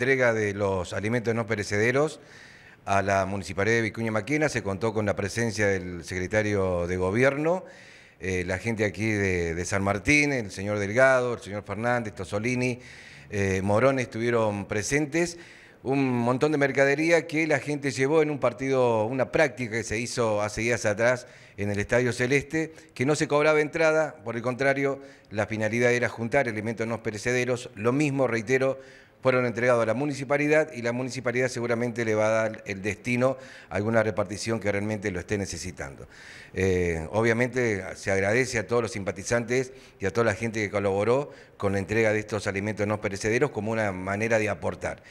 entrega de los alimentos no perecederos a la Municipalidad de Vicuña Maquena. Se contó con la presencia del secretario de Gobierno, eh, la gente aquí de, San Martín, el señor Delgado, el señor Fernández, Tosolini, eh, Morón estuvieron presentes. Un montón de mercadería que la gente llevó en un partido, una práctica que se hizo hace días atrás en el Estadio Celeste, que no se cobraba entrada, por el contrario, la finalidad era juntar alimentos no perecederos. Lo mismo, reitero, fueron entregados a la municipalidad y la municipalidad seguramente le va a dar el destino a alguna repartición que realmente lo esté necesitando. Eh, obviamente se agradece a todos los simpatizantes y a toda la gente que colaboró con la entrega de estos alimentos no perecederos como una manera de aportar.